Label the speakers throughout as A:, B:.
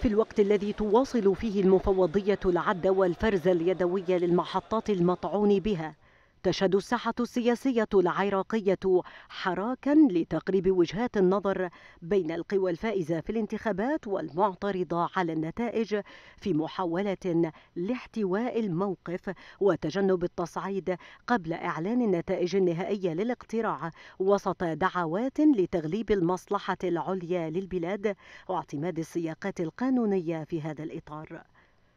A: في الوقت الذي تواصل فيه المفوضية العد والفرز اليدوي للمحطات المطعون بها تشهد الساحة السياسية العراقية حراكا لتقريب وجهات النظر بين القوى الفائزة في الانتخابات والمعترضة على النتائج في محاولة لاحتواء الموقف وتجنب التصعيد قبل إعلان النتائج النهائية للاقتراع وسط دعوات لتغليب المصلحة العليا للبلاد واعتماد السياقات القانونية في هذا الإطار.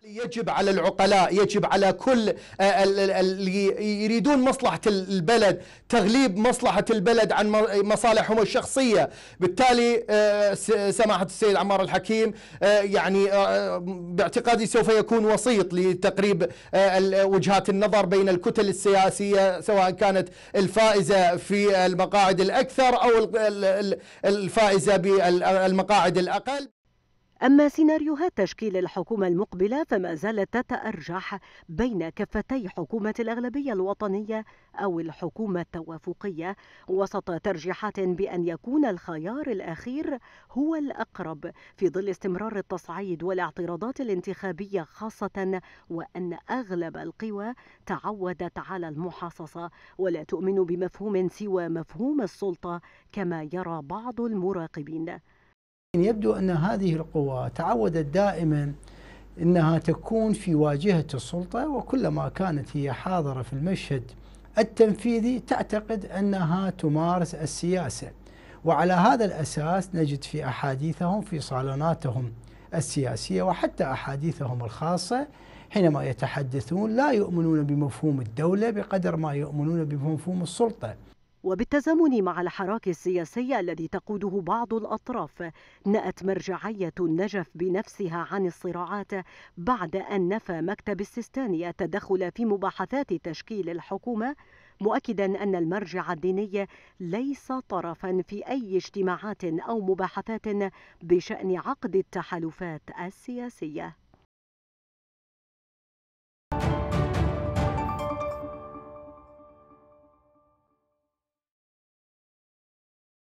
B: يجب على العقلاء يجب على كل آه، اللي يريدون مصلحة البلد تغليب مصلحة البلد عن مصالحهم الشخصية بالتالي آه، سماحة السيد عمار الحكيم آه، يعني باعتقادي سوف يكون وسيط لتقريب وجهات النظر بين الكتل السياسية سواء كانت الفائزة في المقاعد الأكثر أو الفائزة بالمقاعد الأقل
A: أما سيناريوهات تشكيل الحكومة المقبلة فما زالت تتأرجح بين كفتي حكومة الأغلبية الوطنية أو الحكومة التوافقية وسط ترجيحات بأن يكون الخيار الأخير هو الأقرب في ظل استمرار التصعيد والاعتراضات الانتخابية خاصة وأن أغلب القوى تعودت على المحاصصة ولا تؤمن بمفهوم سوى مفهوم السلطة كما يرى بعض المراقبين
C: يبدو أن هذه القوى تعودت دائما أنها تكون في واجهة السلطة وكلما كانت هي حاضرة في المشهد التنفيذي تعتقد أنها تمارس السياسة وعلى هذا الأساس نجد في أحاديثهم في صالوناتهم السياسية وحتى أحاديثهم الخاصة حينما يتحدثون لا يؤمنون بمفهوم الدولة بقدر ما يؤمنون بمفهوم السلطة
A: وبالتزامن مع الحراك السياسي الذي تقوده بعض الأطراف نأت مرجعية النجف بنفسها عن الصراعات بعد أن نفى مكتب السيستاني التدخل في مباحثات تشكيل الحكومة مؤكدا أن المرجع الديني ليس طرفا في أي اجتماعات أو مباحثات بشأن عقد التحالفات السياسية